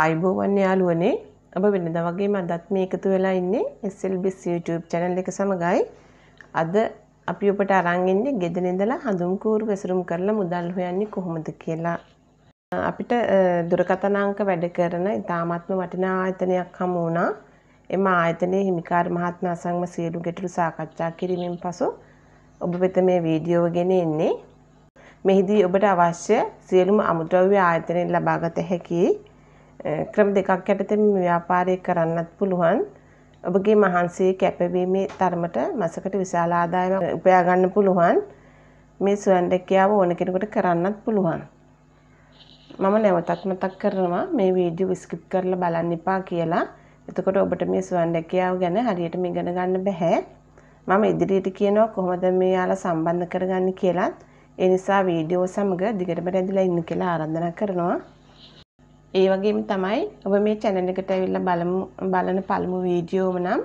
ආයුබෝවන් යාළුවනේ ඔබ වෙනද වගේ මදත් මේ එකතු වෙලා ඉන්නේ SLBIS YouTube channel එක සමගයි. අද අපි ඔබට අරන් ඉන්නේ ගෙදර ඉඳලා හඳුම් කూరు වැසුරුම් කරලා මුදල් හොයන්නේ කොහොමද කියලා. අපිට දුරකථන අංක වැඩ කරන ඉතාමත්ම වටිනා ආයතනයක් හමු වුණා. එම ආයතනයේ හිමිකාර මහත්මයා සංගම සියලු ගැටලු සාකච්ඡා කිරීමෙන් පසු ඔබ වෙත මේ වීඩියෝව ගෙන එන්නේ. මෙහිදී ඔබට අවශ්‍ය සියලුම අමුද්‍රව්‍ය ආයතනයෙන් ලබාගත හැකියි. ක්‍රම දෙකක් යටතේ මේ ව්‍යාපාරය කරන්නත් පුළුවන්. ඔබගේ මහන්සිය කැපවීමේ තරමට මාසකට විශාල ආදායමක් උපයා ගන්න පුළුවන්. මේ ස්වයං රැකියාව ඕන කෙනෙකුට කරන්නත් පුළුවන්. මම නැවතත් මතක් කරනවා මේ වීඩියෝ ස්කිප් කරලා බලන්න එපා කියලා. එතකොට ඔබට මේ ස්වයං රැකියාව ගැන හරියටම ඉගෙන ගන්න බෑ. මම ඉදිරියට කියනවා කොහොමද මේ යාලා සම්බන්ධ කරගන්නේ කියලත්. ඒ නිසා වීඩියෝ සමග දිගටම රැඳිලා ඉන්න කියලා ආරාධනා කරනවා. ඒ වගේම තමයි ඔබ මේ channel එකට ඇවිල්ලා බලමු බලන පළමු වීඩියෝම නම්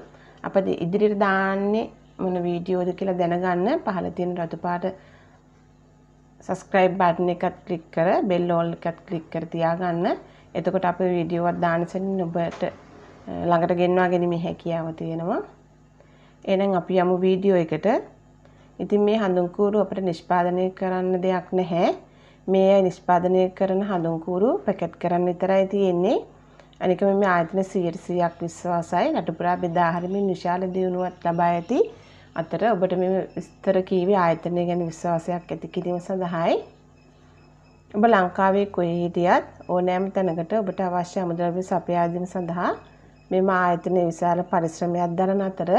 අපිට ඉදිරියට දාන්නේ මොන වීඩියෝද කියලා දැනගන්න පහළ තියෙන රතු පාට subscribe button එකත් click කර bell all එකත් click කර තියාගන්න. එතකොට අපේ වීඩියෝවත් දාන සෙනින් ඔබට ළඟට ගෙන්වා ගැනීමේ හැකියාව තියෙනවා. එහෙනම් අපි යමු වීඩියෝ එකට. ඉතින් මේ හඳුන්කූරු අපිට නිෂ්පාදනය කරන්න දෙයක් නැහැ. මේ අය නිෂ්පාදනය කරන හඳුන්කූරු පැකට් කරන්න විතරයි තියෙන්නේ. අනික මේ ආයතන 100%ක් විශ්වාසයි රටපුරා බෙදා හරිමින් විශාල දියුණුවක් ලබා ඇති. අතර ඔබට මේ විස්තර කීවේ ආයතනය ගැන විශ්වාසයක් ඇති කිරීම සඳහායි. ඔබ ලංකාවේ කොහේ හිටියත් ඕනෑම තැනකට ඔබට අවශ්‍ය අමුද්‍රව්‍ය සපයා දීම සඳහා මෙම ආයතනයේ විශාල පරිශ්‍රමයක් දරන අතර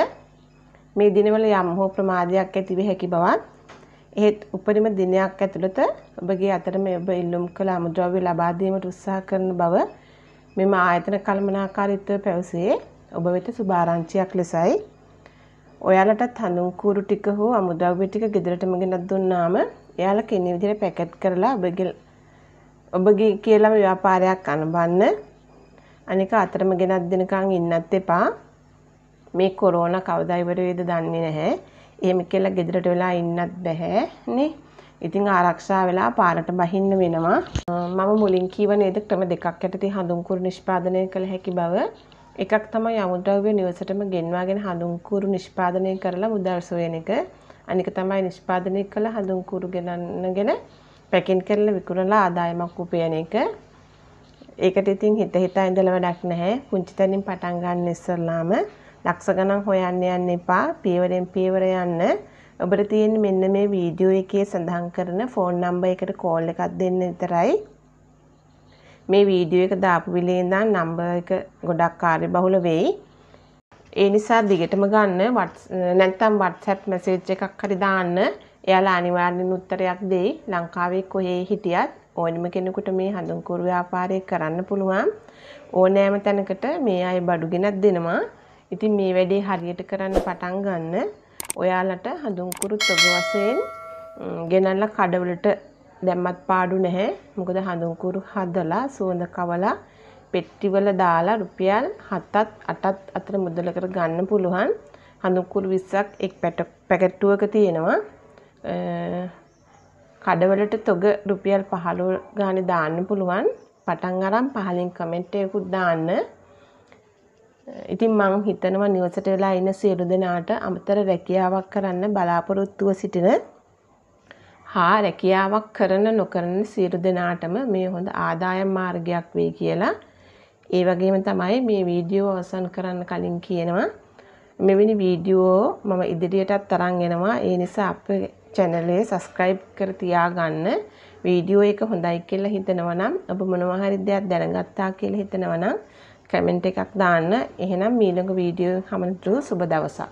මේ දිනවල යම් හෝ ප්‍රමාදයක් ඇතිව හැකි බවත් එහෙත් උපරිම දිනයක් ඇතුළත ඔබගේ අතර මේ ඔබ ඉල්ලුම් කළ අමුද්‍රව්‍ය ලබා දීමට උත්සාහ කරන බව මෙම ආයතන කළමනාකාරීත්වය පැවසේ ඔබ වෙත සුභාරංචියක් ලෙසයි. ඔයාලටත් හනුන්කූරු ටික හෝ අමුද්‍රව්‍ය ටික ගෙදරටම ගෙනත් දුන්නාම එයාලා කෙන විදිහට පැකට් කරලා ඔබගේ ඔබගේ කියලාම ව්‍යාපාරයක් අනබන්න. අනික අතරම ගෙනත් දෙනකන් ඉන්නත් එපා. මේ කොරෝනා කවදා ඉවර වේද දන්නේ නැහැ. එහෙම කියලා ගෙදරට වෙලා ඉන්නත් බෑ නේ. ඉතින් ආරක්ෂා වෙලා පාරට බහින්න වෙනවා. මම මුලින් කීව නේද ක්‍රම දෙකක් යටතේ හඳුන්කුරු නිෂ්පාදනය කළ හැකි බව. එකක් තමයි අමුද්‍රව්‍ය නිවසටම ගෙන්වාගෙන හඳුන්කුරු නිෂ්පාදනය කරලා මුදල් සොයන එක. අනික තමයි නිෂ්පාදනය කළ හඳුන්කුරු ගෙනන්නගෙන පැකින් කරලා විකුණලා ආදායමක් උපයන එක. ඒකට ඉතින් හිත හිතා ඉඳලා වැඩක් නැහැ. පුංචි තැනින් පටන් ගන්න ඉස්සෙල්ලාම ලක්ෂ ගණන් හොයන්න යන්න එපා. පියවරෙන් පියවර යන්න. ඔබට තියෙන්නේ මෙන්න මේ වීඩියෝ එකේ සඳහන් කරන ෆෝන් නම්බර් එකට කෝල් එකක් දෙන්න විතරයි. මේ වීඩියෝ එක දාපු විලේ ඉඳන් නම්බර් එක ගොඩක් කාර්යබහුල වෙයි. ඒ නිසා දිගටම ගන්න නැත්නම් WhatsApp message එකක් හරි දාන්න. එයාලා අනිවාර්යෙන් උත්තරයක් දෙයි. ලංකාවේ කොහේ හිටියත් ඕනම කෙනෙකුට මේ හඳුන්කෝරු ව්‍යාපාරය කරන්න පුළුවන්. ඕනෑම තැනකට මේ අය බඩු ගෙනත් දෙනවා. ඉතින් මේ වැඩේ හරියට කරන්න පටන් ගන්න ඔයාලට හඳුන්කුරු තොග වශයෙන් ගෙනල්ලා කඩවලට දැම්මත් පාඩු නැහැ. මොකද හඳුන්කුරු හදලා සුවඳ කවලා පෙට්ටිවල දාලා රුපියල් 7ත් 8ත් අතර මුදලකට ගන්න පුළුවන්. හඳුන්කුරු 20ක් එක් පැකට්ටුවක තියෙනවා. කඩවලට තොග රුපියල් 15 ගානේ දාන්න පුළුවන්. පටන් අරන් පහලින් කමෙන්ට් එකකුත් දාන්න. ඉතින් මං හිතනවා නිවසට වෙලා ඉන්න සියලු දෙනාට අමතර රැකියාවක් කරන්න බලාපොරොත්තුව සිටින හා රැකියාවක් කරන නොකරන සියලු දෙනාටම මේ හොඳ ආදායම් මාර්ගයක් වෙයි කියලා ඒ වගේම තමයි මේ වීඩියෝ අවසන් කරන්න කලින් කියනවා මෙවැනි වීඩියෝ මම ඉදිරියටත් තරන් එනවා ඒ නිසා අපේ channel subscribe කර තියාගන්න වීඩියෝ එක හොඳයි කියලා හිතනවා නම් ඔබ මොනවා හරි දෙයක් දැනගත්තා කියලා හිතනවා නම් කමෙන්ට් එකක් දාන්න. එහෙනම් මීළඟ වීඩියෝ එක හමුතු සුබ දවසක්.